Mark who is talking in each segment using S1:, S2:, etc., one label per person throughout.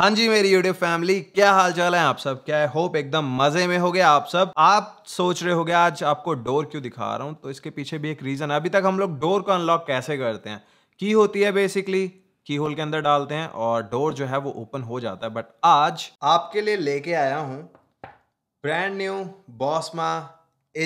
S1: हाँ जी मेरी YouTube family क्या हाल चाल है आप सब क्या है होप एकदम मजे में हो गया आप सब आप सोच रहे हो आज आपको डोर क्यों दिखा रहा हूँ तो इसके पीछे भी एक रीज़न है अभी तक हम लोग डोर को अनलॉक कैसे करते हैं की होती है बेसिकली की होल के अंदर डालते हैं और डोर जो है वो ओपन हो जाता है बट आज आपके लिए लेके आया हूँ brand new Bosma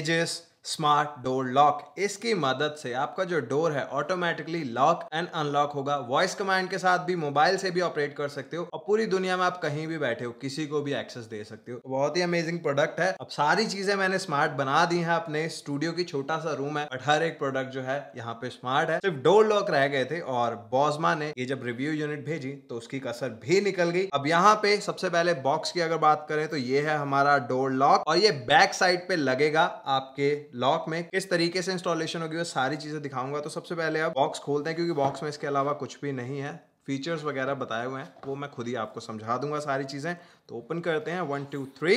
S1: Aegis smart door lock इसकी मदद से आपका जो डोर है ऑटोमेटिकली लॉक एंड अनलॉक होगा वॉइस कमांड के साथ भी मोबाइल से भी ऑपरेट कर सकते हो और पूरी दुनिया में आप कहीं भी बैठे हो किसी को भी एक्सेस दे सकते हो बहुत ही अमेजिंग प्रोडक्ट है अब सारी चीजें मैंने स्मार्ट बना दी है अपने स्टूडियो की छोटा सा रूम है हर एक प्रोडक्ट जो है यहाँ पे स्मार्ट है सिर्फ डोर लॉक रह गए थे और बॉजमा ने ये जब रिव्यू यूनिट भेजी तो उसकी कसर भी निकल गई अब यहाँ पे सबसे पहले बॉक्स की अगर बात करें तो ये है हमारा डोर लॉक और ये बैक साइड पे लगेगा आपके लॉक में किस तरीके से इंस्टॉलेशन होगी वो सारी चीज़ें दिखाऊंगा तो सबसे पहले आप बॉक्स खोलते हैं क्योंकि बॉक्स में इसके अलावा कुछ भी नहीं है फीचर्स वगैरह बताए हुए हैं वो मैं खुद ही आपको समझा दूंगा सारी चीज़ें तो ओपन करते हैं वन टू थ्री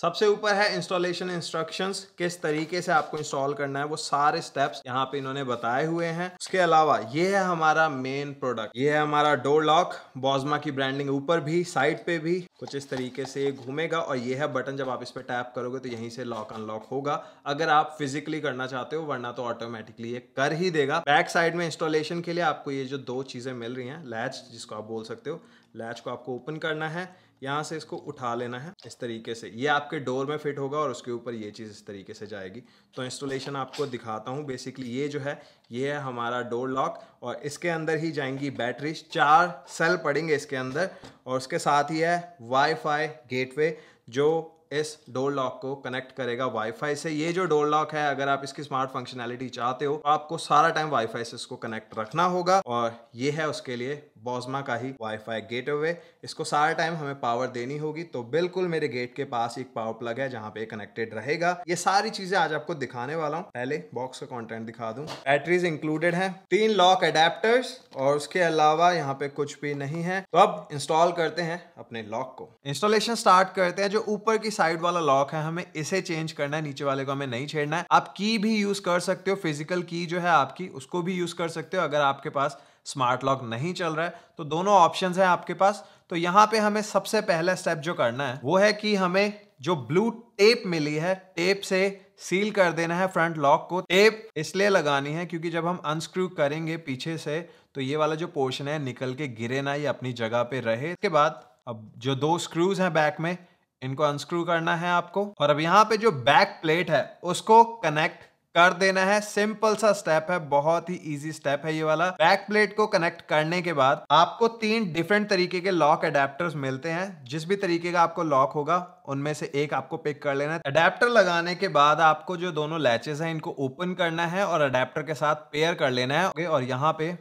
S1: सबसे ऊपर है इंस्टॉलेशन इंस्ट्रक्शंस किस तरीके से आपको इंस्टॉल करना है वो सारे स्टेप्स यहाँ पे इन्होंने बताए हुए हैं उसके अलावा ये है हमारा मेन प्रोडक्ट ये है हमारा डोर लॉक बॉजमा की ब्रांडिंग ऊपर भी साइड पे भी कुछ इस तरीके से घूमेगा और ये है बटन जब आप इस पर टैप करोगे तो यहीं से लॉक अनलॉक होगा अगर आप फिजिकली करना चाहते हो वरना तो ऑटोमेटिकली ये कर ही देगा बैक साइड में इंस्टॉलेशन के लिए आपको ये जो दो चीज़ें मिल रही है लैच जिसको आप बोल सकते हो लैच को आपको ओपन करना है यहाँ से इसको उठा लेना है इस तरीके से ये आपके डोर में फिट होगा और उसके ऊपर ये चीज़ इस तरीके से जाएगी तो इंस्टॉलेशन आपको दिखाता हूँ बेसिकली ये जो है ये है हमारा डोर लॉक और इसके अंदर ही जाएंगी बैटरी चार सेल पड़ेंगे इसके अंदर और उसके साथ ही है वाईफाई गेटवे जो इस डोर लॉक को कनेक्ट करेगा वाईफाई से ये जो डोर लॉक है अगर आप इसकी स्मार्ट फंक्शनैलिटी चाहते हो तो आपको सारा टाइम वाईफाई से इसको कनेक्ट रखना होगा और ये है उसके लिए बॉजमा का ही वाईफाई गेट अवे इसको सारा टाइम हमें पावर देनी होगी तो बिल्कुल मेरे गेट के पास एक पावर प्लग है जहाँ पे कनेक्टेड रहेगा ये सारी चीजें आज आपको दिखाने वाला हूँ पहले बॉक्स का कंटेंट दिखा दू बैटरीज इंक्लूडेड है तीन लॉक अडेप्टर्स और उसके अलावा यहाँ पे कुछ भी नहीं है तो अब इंस्टॉल करते हैं अपने लॉक को इंस्टॉलेशन स्टार्ट करते हैं जो ऊपर की साइड वाला लॉक है हमें इसे चेंज करना है नीचे वाले को हमें नहीं छेड़ना है आप की भी यूज कर सकते हो फिजिकल की जो है आपकी उसको भी यूज कर सकते हो अगर आपके पास स्मार्ट लॉक नहीं चल रहा है तो दोनों ऑप्शन हैं आपके पास तो यहाँ पे हमें सबसे पहला स्टेप जो करना है वो है कि हमें जो ब्लू टेप मिली है टेप से सील कर देना है फ्रंट लॉक को टेप इसलिए लगानी है क्योंकि जब हम अनस्क्रू करेंगे पीछे से तो ये वाला जो पोर्शन है निकल के गिरे ना ये अपनी जगह पे रहे इसके बाद अब जो दो स्क्रूज हैं बैक में इनको अनस्क्रू करना है आपको और अब यहाँ पे जो बैक प्लेट है उसको कनेक्ट कर देना है सिंपल सा स्टेप है बहुत ही इजी स्टेप है ये वाला बैक प्लेट को कनेक्ट करने के बाद आपको तीन डिफरेंट तरीके के लॉक अडेप्टर मिलते हैं जिस भी तरीके का आपको लॉक होगा उनमें से एक आपको पिक कर लेना है अडेप्टर लगाने के बाद आपको जो दोनों लैचेस हैं इनको ओपन करना है और अडेप्टर के साथ पेयर कर लेना है और यहाँ पे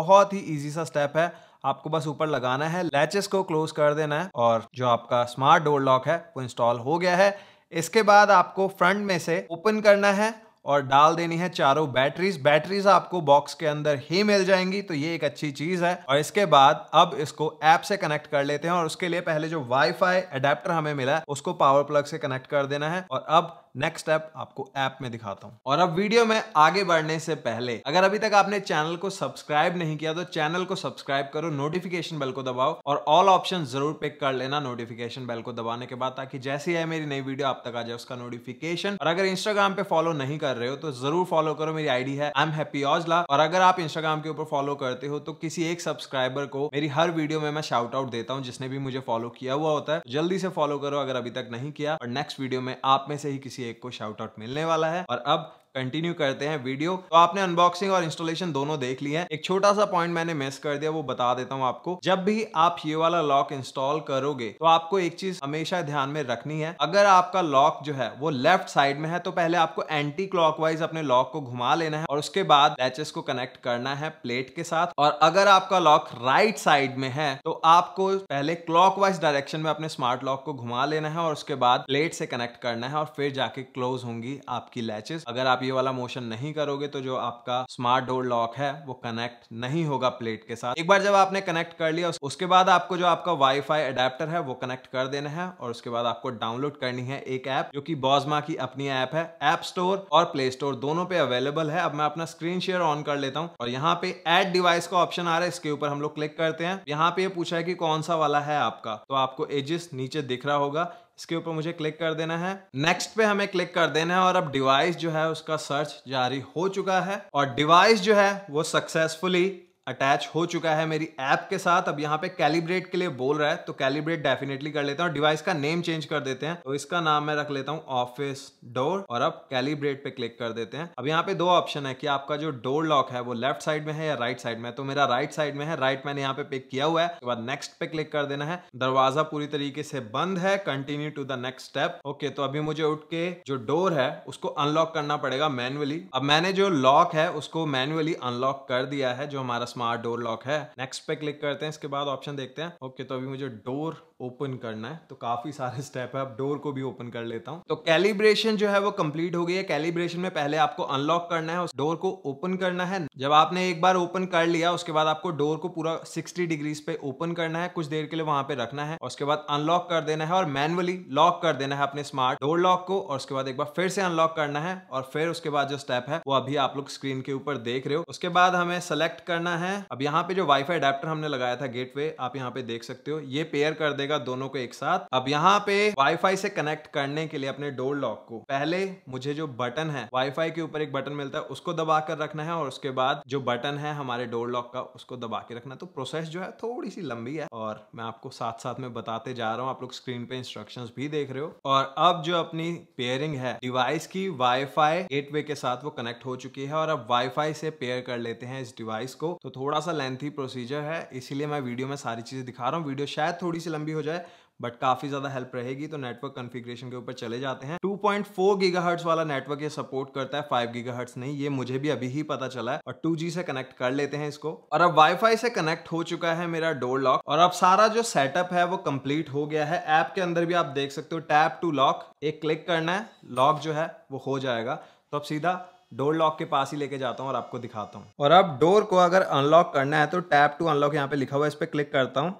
S1: बहुत ही इजी सा स्टेप है आपको बस ऊपर लगाना है लैचेस को क्लोज कर देना है और जो आपका स्मार्ट डोर लॉक है वो इंस्टॉल हो गया है इसके बाद आपको फ्रंट में से ओपन करना है और डाल देनी है चारों बैटरीज बैटरीज आपको बॉक्स के अंदर ही मिल जाएंगी तो ये एक अच्छी चीज है और इसके बाद अब इसको ऐप से कनेक्ट कर लेते हैं और उसके लिए पहले जो वाईफाई अडेप्टर हमें मिला है उसको पावर प्लग से कनेक्ट कर देना है और अब नेक्स्ट स्टेप आपको ऐप में दिखाता हूँ और अब वीडियो में आगे बढ़ने से पहले अगर अभी तक आपने चैनल को सब्सक्राइब नहीं किया तो चैनल को सब्सक्राइब करो नोटिफिकेशन बेल को दबाओ और ऑल ऑप्शन जरूर पिक कर लेना नोटिफिकेशन बेल को दबाने के बाद ताकि जैसी है मेरी नई वीडियो आप तक आ जाए उसका नोटिफिकेशन और अगर इंस्टाग्राम पे फॉलो नहीं कर रहे हो तो जरूर फॉलो करो मेरी आईडी है आई एम हैप्पी औजला और अगर आप इंस्टाग्राम के ऊपर फॉलो करते हो तो किसी एक सब्सक्राइबर को मेरी हर वीडियो में मैं शाउट आउट देता हूँ जिसने भी मुझे फॉलो किया हुआ होता है जल्दी से फॉलो करो अगर अभी तक नहीं किया और नेक्स्ट वीडियो में आप में से ही किसी किसी एक को शाउट आउट मिलने वाला है और अब कंटिन्यू करते हैं वीडियो तो आपने अनबॉक्सिंग और इंस्टॉलेशन दोनों देख ली है एक छोटा सा पॉइंट मैंने मिस कर दिया वो बता देता हूँ आपको जब भी आप ये वाला लॉक इंस्टॉल करोगे तो आपको एक चीज हमेशा ध्यान में रखनी है अगर आपका लॉक जो है वो लेफ्ट साइड में है तो पहले आपको एंटी क्लॉक अपने लॉक को घुमा लेना है और उसके बाद लैचेस को कनेक्ट करना है प्लेट के साथ और अगर आपका लॉक राइट साइड में है तो आपको पहले क्लॉक डायरेक्शन में अपने स्मार्ट लॉक को घुमा लेना है और उसके बाद प्लेट से कनेक्ट करना है और फिर जाके क्लोज होंगी आपकी लैचेस अगर आप आप ये वाला मोशन नहीं करोगे तो जो आपका स्मार्ट डोर लॉक है वो कनेक्ट नहीं होगा प्लेट के साथ एक बार जब आपने कनेक्ट कर लिया उसके बाद आपको जो आपका वाईफाई अडेप्टर है वो कनेक्ट कर देना है और उसके बाद आपको डाउनलोड करनी है एक ऐप जो की बॉजमा की अपनी ऐप है एप स्टोर और प्ले स्टोर दोनों पे अवेलेबल है अब मैं अपना स्क्रीन शेयर ऑन कर लेता हूँ और यहाँ पे एड डिवाइस का ऑप्शन आ रहा है इसके ऊपर हम लोग क्लिक करते हैं यहाँ पे पूछा है कि कौन सा वाला है आपका तो आपको एजिस नीचे दिख रहा होगा इसके ऊपर मुझे क्लिक कर देना है नेक्स्ट पे हमें क्लिक कर देना है और अब डिवाइस जो है उसका सर्च जारी हो चुका है और डिवाइस जो है वो सक्सेसफुली अटैच हो चुका है मेरी ऐप के साथ अब यहाँ पे कैलिब्रेट के लिए बोल रहा है तो कैलिब्रेट डेफिनेटली कर लेता हूँ डिवाइस का नेम चेंज कर देते हैं तो इसका नाम मैं रख लेता हूँ ऑफिस डोर और अब कैलिब्रेट पे क्लिक कर देते हैं अब यहाँ पे दो ऑप्शन है कि आपका जो डोर लॉक है वो लेफ्ट साइड में है या राइट साइड में तो मेरा राइट साइड में है राइट मैंने यहाँ पे पिक किया हुआ है उसके बाद नेक्स्ट पे क्लिक कर देना है दरवाजा पूरी तरीके से बंद है continue to the next step okay तो अभी मुझे उठ के जो डोर है उसको अनलॉक करना पड़ेगा मैनुअली अब मैंने जो लॉक है उसको मैनुअली अनलॉक कर दिया है जो हमारा स्मार्ट डोर लॉक है नेक्स्ट पे क्लिक करते हैं इसके बाद ऑप्शन देखते हैं ओके तो अभी मुझे डोर ओपन करना है तो काफ़ी सारे स्टेप है अब डोर को भी ओपन कर लेता हूं तो कैलिब्रेशन जो है वो कंप्लीट हो गई है कैलिब्रेशन में पहले आपको अनलॉक करना है उस डोर को ओपन करना है जब आपने एक बार ओपन कर लिया उसके बाद आपको डोर को पूरा 60 डिग्रीज पे ओपन करना है कुछ देर के लिए वहां पे रखना है उसके बाद अनलॉक कर देना है और मैनुअली लॉक कर देना है अपने स्मार्ट डोर लॉक को और उसके बाद एक बार फिर से अनलॉक करना है और फिर उसके बाद जो स्टेप है वो अभी आप लोग स्क्रीन के ऊपर देख रहे हो उसके बाद हमें सेलेक्ट करना है अब यहाँ पे जो वाईफाई अडेप्टर हमने लगाया था गेट आप यहाँ पे देख सकते हो ये पेयर कर देगा देगा दोनों को एक साथ अब यहाँ पे वाईफाई से कनेक्ट करने के लिए अपने डोर लॉक को पहले मुझे जो बटन है वाईफाई के ऊपर एक बटन मिलता है उसको दबा कर रखना है और उसके बाद जो बटन है हमारे डोर लॉक का उसको दबा के रखना तो प्रोसेस जो है थोड़ी सी लंबी है और मैं आपको साथ साथ में बताते जा रहा हूँ आप लोग स्क्रीन पे इंस्ट्रक्शन भी देख रहे हो और अब जो अपनी पेयरिंग है डिवाइस की वाईफाई गेटवे के साथ वो कनेक्ट हो चुकी है और अब वाईफाई से पेयर कर लेते हैं इस डिवाइस को तो थोड़ा सा लेंथी प्रोसीजर है इसीलिए मैं वीडियो में सारी चीजें दिखा रहा हूँ वीडियो शायद थोड़ी सी लंबी हो हो जाए बट काफ़ी ज़्यादा हेल्प रहेगी तो नेटवर्क कॉन्फ़िगरेशन के ऊपर चले जाते हैं 2.4 पॉइंट वाला नेटवर्क ये सपोर्ट करता है 5 गीगाहर्ट्ज नहीं ये मुझे भी अभी ही पता चला है और 2G से कनेक्ट कर लेते हैं इसको और अब वाईफाई से कनेक्ट हो चुका है मेरा डोर लॉक और अब सारा जो सेटअप है वो कंप्लीट हो गया है ऐप के अंदर भी आप देख सकते हो टैप टू लॉक एक क्लिक करना है लॉक जो है वो हो जाएगा तो अब सीधा डोर लॉक के पास ही लेके जाता हूँ और आपको दिखाता हूँ और अब डोर को अगर अनलॉक करना है तो टैप टू अनलॉक यहाँ पे लिखा हुआ है इस पर क्लिक करता हूँ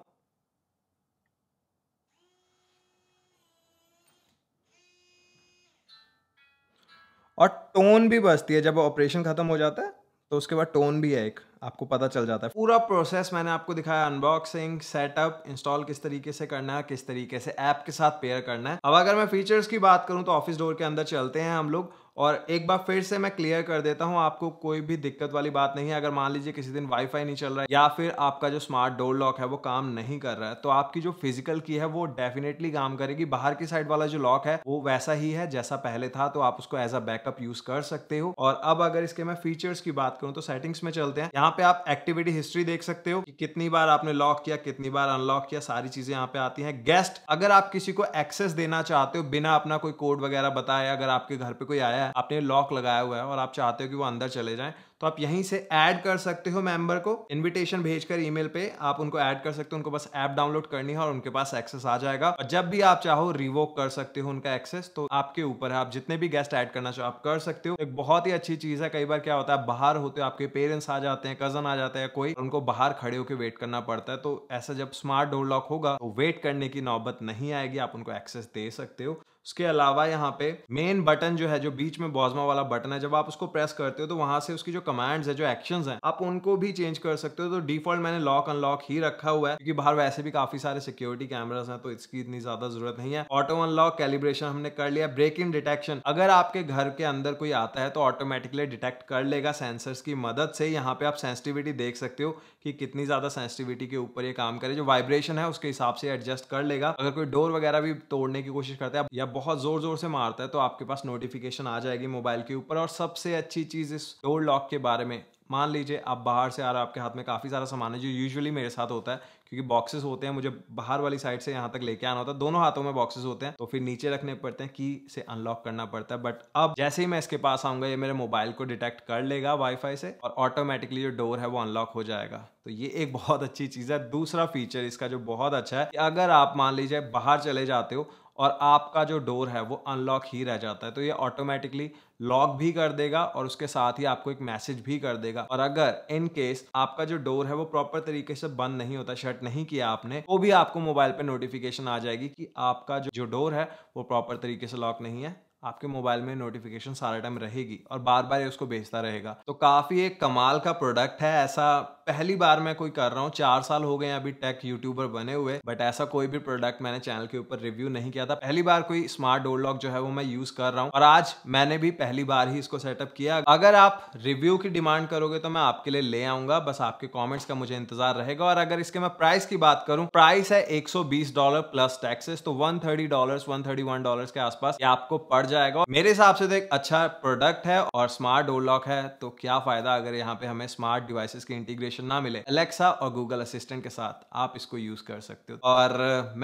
S1: और टोन भी बचती है जब ऑपरेशन खत्म हो जाता है तो उसके बाद टोन भी है एक आपको पता चल जाता है पूरा प्रोसेस मैंने आपको दिखाया अनबॉक्सिंग सेटअप इंस्टॉल किस तरीके से करना है किस तरीके से ऐप के साथ पेयर करना है अब अगर मैं फीचर्स की बात करूं तो ऑफिस डोर के अंदर चलते हैं हम लोग और एक बार फिर से मैं क्लियर कर देता हूँ आपको कोई भी दिक्कत वाली बात नहीं है अगर मान लीजिए किसी दिन वाईफाई नहीं चल रहा है या फिर आपका जो स्मार्ट डोर लॉक है वो काम नहीं कर रहा है तो आपकी जो फिजिकल की है वो डेफिनेटली काम करेगी बाहर की साइड वाला जो लॉक है वो वैसा ही है जैसा पहले था तो आप उसको एज अ बैकअप यूज कर सकते हो और अब अगर इसके मैं फीचर्स की बात करूँ तो सेटिंग्स में चलते हैं यहाँ पे आप एक्टिविटी हिस्ट्री देख सकते हो कि कितनी बार आपने लॉक किया कितनी बार अनलॉक किया सारी चीजें यहाँ पे आती है गेस्ट अगर आप किसी को एक्सेस देना चाहते हो बिना अपना कोई कोड वगैरह बताया अगर आपके घर पे कोई आया है है आपने लॉक लगाया हुआ है और आप चाहते हो कि वो अंदर चले जाएं तो आप यहीं से ऐड कर सकते हो मेंबर को इनविटेशन भेजकर ईमेल पे आप उनको ऐड कर सकते हो उनको बस ऐप डाउनलोड करनी है और उनके पास एक्सेस आ जाएगा और जब भी आप चाहो रिवोक कर सकते हो उनका एक्सेस तो आपके ऊपर है आप जितने भी गेस्ट ऐड करना चाहो आप कर सकते हो एक बहुत ही अच्छी चीज है कई बार क्या होता है बाहर होते हो आपके पेरेंट्स आ जाते हैं कजन आ जाते हैं कोई उनको बाहर खड़े होकर वेट करना पड़ता है तो ऐसा जब स्मार्ट डोर लॉक होगा तो वेट करने की नौबत नहीं आएगी आप उनको एक्सेस दे सकते हो उसके अलावा यहाँ पे मेन बटन जो है जो बीच में बॉजमा वाला बटन है जब आप उसको प्रेस करते हो तो वहां से उसकी जो कमांड्स है जो एक्शंस हैं आप उनको भी चेंज कर सकते हो तो डिफॉल्ट मैंने लॉक अनलॉक ही रखा हुआ है क्योंकि बाहर वैसे भी काफी सारे सिक्योरिटी कैमरास हैं तो इसकी इतनी ज्यादा जरूरत नहीं है ऑटो अनलॉक कैलिब्रेशन हमने कर लिया ब्रेक इन डिटेक्शन अगर आपके घर के अंदर कोई आता है तो ऑटोमेटिकली डिटेक्ट कर लेगा सेंसर्स की मदद से यहाँ पे आप सेंसिटिविटी देख सकते हो कि कितनी ज्यादा सेंसिटिविटी के ऊपर ये काम करे जो वाइब्रेशन है उसके हिसाब से एडजस्ट कर लेगा अगर कोई डोर वगैरह भी तोड़ने की कोशिश करते हैं या बहुत ज़ोर ज़ोर से मारता है तो आपके पास नोटिफिकेशन आ जाएगी मोबाइल के ऊपर और सबसे अच्छी चीज़ इस डोर लॉक के बारे में मान लीजिए आप बाहर से आ रहे रहा आपके हाथ में काफ़ी सारा सामान है जो यूजुअली मेरे साथ होता है क्योंकि बॉक्सेस होते हैं मुझे बाहर वाली साइड से यहाँ तक लेके आना होता है दोनों हाथों में बॉक्सेस होते हैं तो फिर नीचे रखने पड़ते हैं की से अनलॉक करना पड़ता है बट अब जैसे ही मैं इसके पास आऊंगा ये मेरे मोबाइल को डिटेक्ट कर लेगा वाईफाई से और ऑटोमेटिकली जो डोर है वो अनलॉक हो जाएगा तो ये एक बहुत अच्छी चीज़ है दूसरा फीचर इसका जो बहुत अच्छा है अगर आप मान लीजिए बाहर चले जाते हो और आपका जो डोर है वो अनलॉक ही रह जाता है तो ये ऑटोमेटिकली लॉक भी कर देगा और उसके साथ ही आपको एक मैसेज भी कर देगा और अगर इन केस आपका जो डोर है वो प्रॉपर तरीके से बंद नहीं होता शट नहीं किया आपने तो भी आपको मोबाइल पे नोटिफिकेशन आ जाएगी कि आपका जो डोर है वो प्रॉपर तरीके से लॉक नहीं है आपके मोबाइल में नोटिफिकेशन सारा टाइम रहेगी और बार बार उसको भेजता रहेगा तो काफ़ी एक कमाल का प्रोडक्ट है ऐसा पहली बार मैं कोई कर रहा हूँ चार साल हो गए अभी टेक यूट्यूबर बने हुए बट ऐसा कोई भी प्रोडक्ट मैंने चैनल के ऊपर रिव्यू नहीं किया था पहली बार कोई स्मार्ट डोर लॉक जो है वो मैं यूज कर रहा हूँ और आज मैंने भी पहली बार ही इसको सेटअप किया अगर आप रिव्यू की डिमांड करोगे तो मैं आपके लिए ले आऊंगा बस आपके कॉमेंट्स का मुझे इंतजार रहेगा और अगर इसके मैं प्राइस की बात करूं प्राइस है एक डॉलर प्लस टैक्सेस तो वन थर्टी डॉलर के आसपास ये आपको पड़ जाएगा मेरे हिसाब से तो एक अच्छा प्रोडक्ट है और स्मार्ट डोर लॉक है तो क्या फायदा अगर यहाँ पे हमें स्मार्ट डिवाइसेस की इंटीग्रेशन ऑप्शन ना मिले अलेक्सा और गूगल असिस्टेंट के साथ आप इसको यूज कर सकते हो और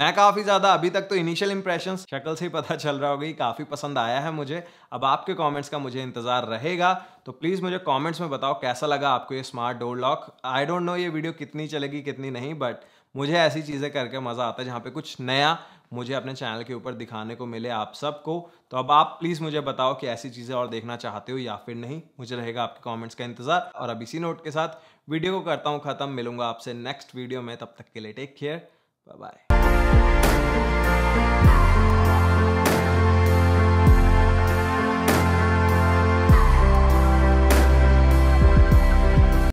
S1: मैं काफी ज्यादा अभी तक तो इनिशियल इंप्रेशन शक्ल से ही पता चल रहा होगा काफी पसंद आया है मुझे अब आपके कॉमेंट्स का मुझे इंतजार रहेगा तो प्लीज मुझे कॉमेंट्स में बताओ कैसा लगा आपको ये smart door lock I don't know ये वीडियो कितनी चलेगी कितनी नहीं बट मुझे ऐसी चीजें करके मजा आता है जहाँ पे कुछ नया मुझे अपने चैनल के ऊपर दिखाने को मिले आप सबको तो अब आप प्लीज़ मुझे बताओ कि ऐसी चीज़ें और देखना चाहते हो या फिर नहीं मुझे रहेगा आपके कमेंट्स का इंतज़ार और अब इसी नोट के साथ वीडियो को करता हूँ ख़त्म मिलूंगा आपसे नेक्स्ट वीडियो में तब तक के लिए टेक केयर बाय